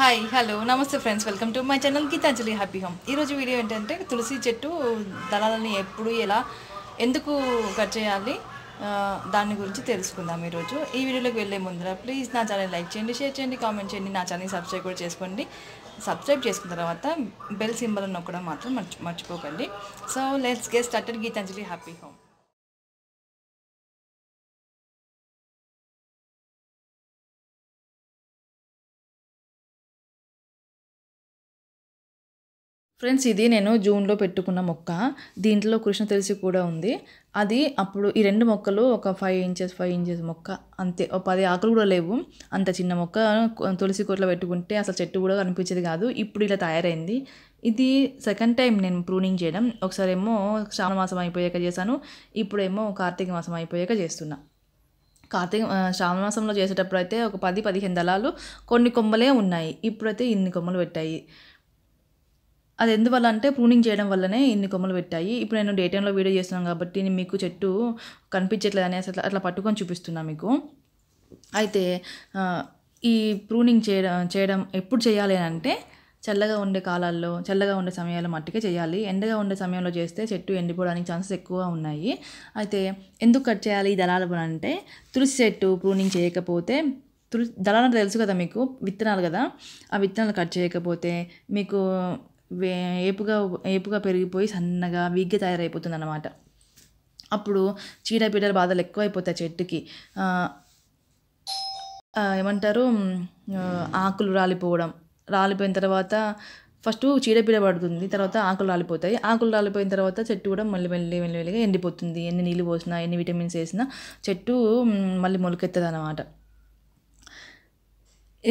hi hello నమస్తే friends welcome to my channel Geetanjali happy home ఈరోజు video ఏంటంటే తులసి చెట్టు దళాలని ఎప్పుడు ఎలా ఎందుకు కట్ చేయాలి దాని గురించి తెలుసుకుందాం ఈరోజు ఈ వీడియోలోకి వెళ్ళే ముందర ప్లీజ్ నా ఛానల్ లైక్ చేయండి షేర్ చేయండి కామెంట్ చేయండి నా ఛానల్ సబ్స్క్రైబ్ కూడా చేసుకోండి సబ్స్క్రైబ్ చేసుకున్న తర్వాత బెల్ సింబల్ నొక్కడం మాత్రం మర్చి మర్చిపోకండి so let's get started Geetanjali happy home friends ఇది నేను జూన్లో పెట్టుకున్న మొక్క దీంట్లో కృష్ణ తెలిసి కూడా ఉంది అది అప్పుడు ఈ రెండు మొక్కలు ఒక ఫైవ్ ఇంచెస్ ఫైవ్ ఇంచెస్ మొక్క అంతే ఒక పది ఆకులు కూడా లేవు అంత చిన్న మొక్క తులసి కోట్లో పెట్టుకుంటే అసలు చెట్టు కూడా కనిపించేది కాదు ఇప్పుడు ఇలా తయారైంది ఇది సెకండ్ టైం నేను ప్రూనింగ్ చేయడం ఒకసారి ఏమో శ్రావణ మాసం అయిపోయాక చేశాను ఇప్పుడేమో కార్తీక మాసం అయిపోయాక చేస్తున్నా కార్తీక శ్రావణ మాసంలో చేసేటప్పుడు అయితే ఒక పది పదిహేను దళాలు కొన్ని కొమ్మలే ఉన్నాయి ఇప్పుడైతే ఇన్ని కొమ్మలు పెట్టాయి అది ఎందువల్ల అంటే ప్రూనింగ్ చేయడం వల్లనే ఇన్ని కొమ్మలు పెట్టాయి ఇప్పుడు నేను డే టైంలో వీడియో చేస్తున్నాను కాబట్టి మీకు చెట్టు కనిపించట్లేదు అనేసి అట్లా అట్లా పట్టుకొని చూపిస్తున్నా మీకు అయితే ఈ ప్రూనింగ్ చేయడం చేయడం ఎప్పుడు చేయాలి అంటే చల్లగా ఉండే కాలాల్లో చల్లగా ఉండే సమయాల్లో మట్టికే చేయాలి ఎండగా ఉండే సమయంలో చేస్తే చెట్టు ఎండిపోవడానికి ఛాన్సెస్ ఎక్కువ ఉన్నాయి అయితే ఎందుకు కట్ చేయాలి ఈ దళాలు అంటే తులసి చెట్టు ప్రూనింగ్ చేయకపోతే తులసి దళాలు తెలుసు కదా మీకు విత్తనాలు కదా ఆ విత్తనాలు కట్ చేయకపోతే మీకు ఏపుగా ఏపుగా పెరిగిపోయి సన్నగా వీగ్గ తయారైపోతుంది అన్నమాట అప్పుడు చీడపీడల బాధలు ఎక్కువైపోతాయి చెట్టుకి ఏమంటారు ఆకులు రాలిపోవడం రాలిపోయిన తర్వాత ఫస్ట్ చీడపీడ పడుతుంది తర్వాత ఆకులు రాలిపోతాయి ఆకులు రాలిపోయిన తర్వాత చెట్టు కూడా మళ్ళీ మెల్లి మెల్లిగా ఎండిపోతుంది ఎన్ని నీళ్ళు పోసినా ఎన్ని విటమిన్స్ వేసినా చెట్టు మళ్ళీ మొలకెత్తదనమాట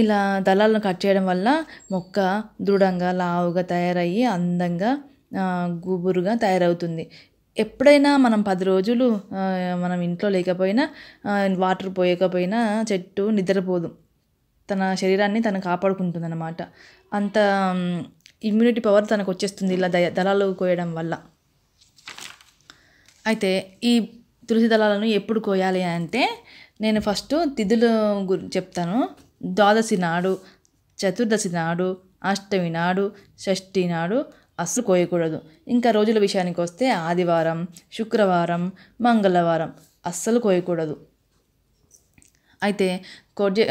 ఇలా దళాలను కట్ చేయడం వల్ల మొక్క దృఢంగా లావుగా తయారయ్యి అందంగా గుబురుగా తయారవుతుంది ఎప్పుడైనా మనం పది రోజులు మనం ఇంట్లో లేకపోయినా వాటర్ పోయకపోయినా చెట్టు నిద్రపోదు తన శరీరాన్ని తను కాపాడుకుంటుంది అన్నమాట అంత ఇమ్యూనిటీ పవర్ తనకు వచ్చేస్తుంది ఇలా దయ దళాలు కోయడం వల్ల అయితే ఈ తులసి దళాలను ఎప్పుడు కోయాలి అంటే నేను ఫస్ట్ తిథులు గురి చెప్తాను ద్వాదశి నాడు చతుర్దశి నాడు అష్టమి నాడు షష్ఠి నాడు అస్సలు కోయకూడదు ఇంకా రోజుల విషయానికి వస్తే ఆదివారం శుక్రవారం మంగళవారం అస్సలు కోయకూడదు అయితే కొడ్జే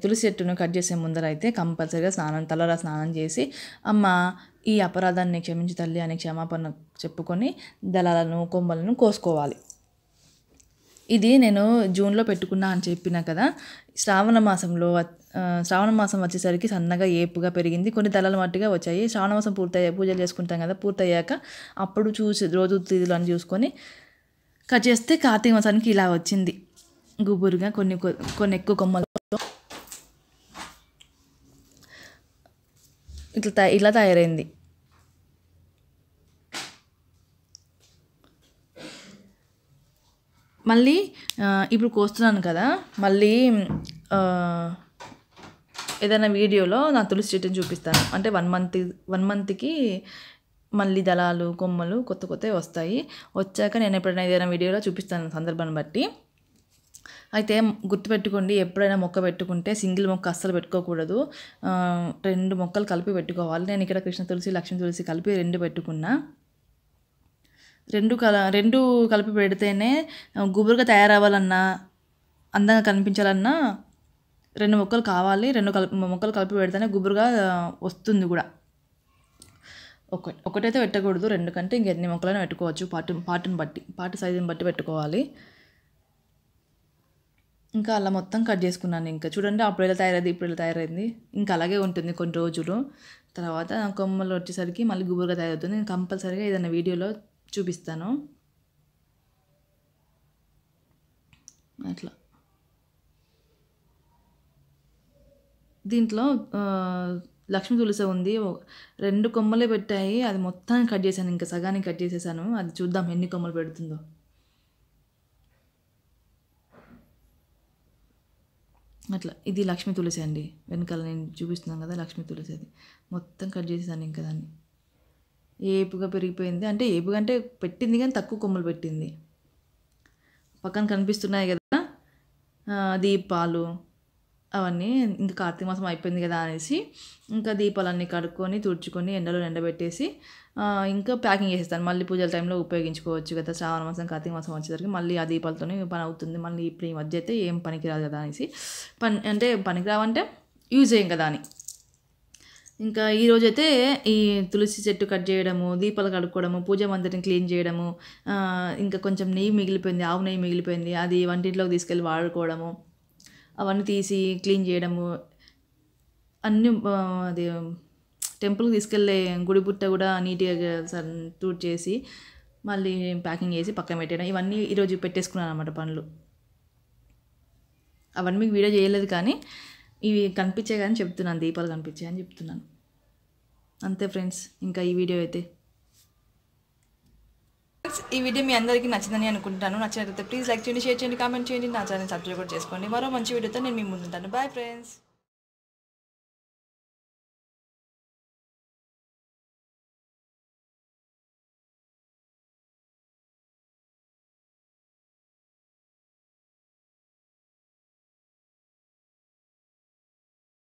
తులసి చెట్టును కట్ చేసే ముందర అయితే కంపల్సరీగా స్నానం తలరా స్నానం చేసి అమ్మ ఈ అపరాధాన్ని క్షమించి తల్లి అని క్షమాపణ చెప్పుకొని దళాలను కొమ్మలను కోసుకోవాలి ఇది నేను జూన్లో పెట్టుకున్నా అని చెప్పిన కదా శ్రావణ మాసంలో శ్రావణ మాసం వచ్చేసరికి సన్నగా ఏపుగా పెరిగింది కొన్ని తలలు మట్టిగా వచ్చాయి శ్రావణ మాసం పూర్తయ్యా పూజలు చేసుకుంటాం కదా పూర్తయ్యాక అప్పుడు చూసి రోజు తీదులు అని చూసుకొని కట్ చేస్తే కార్తీక మాసానికి ఇలా వచ్చింది గుబురుగా కొన్ని కొన్ని ఎక్కువ కొమ్మలతో ఇట్లా ఇలా తయారైంది మళ్ళీ ఇప్పుడు కోస్తున్నాను కదా మళ్ళీ ఏదైనా వీడియోలో నా తులసి చెట్టుని చూపిస్తాను అంటే వన్ మంత్ వన్ మంత్కి మళ్ళీ దళాలు కొమ్మలు కొత్త కొత్తవి వస్తాయి వచ్చాక నేను ఎప్పుడైనా ఏదైనా వీడియోలో చూపిస్తాను సందర్భాన్ని బట్టి అయితే గుర్తుపెట్టుకోండి ఎప్పుడైనా మొక్క పెట్టుకుంటే సింగిల్ మొక్క అస్సలు పెట్టుకోకూడదు రెండు మొక్కలు కలిపి పెట్టుకోవాలి నేను ఇక్కడ కృష్ణ తులసి లక్ష్మీ తులసి కలిపి రెండు పెట్టుకున్నా రెండు కల రెండు కలిపి పెడితేనే గుబురుగా తయారవ్వాలన్నా అందంగా కనిపించాలన్నా రెండు మొక్కలు కావాలి రెండు కలిపి మొక్కలు కలిపి పెడితేనే గుబురుగా వస్తుంది కూడా ఒక ఒకటైతే పెట్టకూడదు రెండు కంటే ఇంకెన్ని మొక్కలైనా పెట్టుకోవచ్చు పాటు పాటుని బట్టి పాటు సైజుని బట్టి పెట్టుకోవాలి ఇంకా అలా మొత్తం కట్ చేసుకున్నాను ఇంకా చూడండి అప్పుడు ఇలా తయారైంది ఇప్పుడు ఇలా తయారైంది ఇంకా అలాగే ఉంటుంది కొన్ని రోజులు తర్వాత కొమ్మలు వచ్చేసరికి మళ్ళీ గుబురుగా తయారవుతుంది నేను కంపల్సరీగా ఏదైనా వీడియోలో చూపిస్తాను అట్లా దీంట్లో లక్ష్మీ తులసి ఉంది రెండు కొమ్మలే పెట్టాయి అది మొత్తాన్ని కట్ చేశాను ఇంకా సగానికి కట్ చేసేసాను అది చూద్దాం ఎన్ని కొమ్మలు పెడుతుందో అట్లా ఇది లక్ష్మీ తులసి అండి వెనకాల నేను చూపిస్తున్నాను కదా లక్ష్మీ తులసి అది మొత్తం కట్ చేసేసాను ఇంకా దాన్ని ఏపుగా పెరిగిపోయింది అంటే ఏపుగా అంటే పెట్టింది కానీ తక్కువ కొమ్మలు పెట్టింది పక్కన కనిపిస్తున్నాయి కదా దీపాలు అవన్నీ ఇంకా కార్తీక మాసం అయిపోయింది కదా అనేసి ఇంకా దీపాలన్నీ కడుక్కొని తుడుచుకొని ఎండలో ఎండబెట్టేసి ఇంకా ప్యాకింగ్ చేసేస్తాను మళ్ళీ పూజల టైంలో ఉపయోగించుకోవచ్చు కదా శ్రావణ మాసం కార్తీక మాసం వచ్చేసరికి మళ్ళీ ఆ దీపాలతోనే పని అవుతుంది మళ్ళీ ఇప్పుడు ఈ మధ్య అయితే ఏం పనికిరాదు కదా అనేసి పని అంటే పనికిరావంటే యూజ్ చేయం కదా అని ఇంకా ఈరోజైతే ఈ తులసి చెట్టు కట్ చేయడము దీపాలు కడుక్కోవడము పూజ మందిరం క్లీన్ చేయడము ఇంకా కొంచెం నెయ్యి మిగిలిపోయింది ఆవు నెయ్యి మిగిలిపోయింది అది వంటింట్లోకి తీసుకెళ్ళి వాడుకోవడము అవన్నీ తీసి క్లీన్ చేయడము అన్నీ అది టెంపుల్కి తీసుకెళ్ళే గుడి బుట్ట కూడా నీట్గా సూట్ చేసి మళ్ళీ ప్యాకింగ్ చేసి పక్కన పెట్టడం ఇవన్నీ ఈరోజు పెట్టేసుకున్నాను అనమాట పనులు అవన్నీ మీకు వీడియో చేయలేదు కానీ ఇవి కనిపించాయి కానీ చెప్తున్నాను దీపాలు కనిపించాయి అని చెప్తున్నాను అంతే ఫ్రెండ్స్ ఇంకా ఈ వీడియో అయితే ఈ వీడియో మీ అందరికీ నచ్చిందని అనుకుంటాను నచ్చినట్లయితే ప్లీజ్ లైక్ చేయండి షేర్ చేయండి కామెంట్ చేయండి నా ఛానల్ సబ్స్క్రైబ్ చేసుకోండి మరో మంచి వీడియోతో నేను మీ ముందుంటాను బాయ్ ఫ్రెండ్స్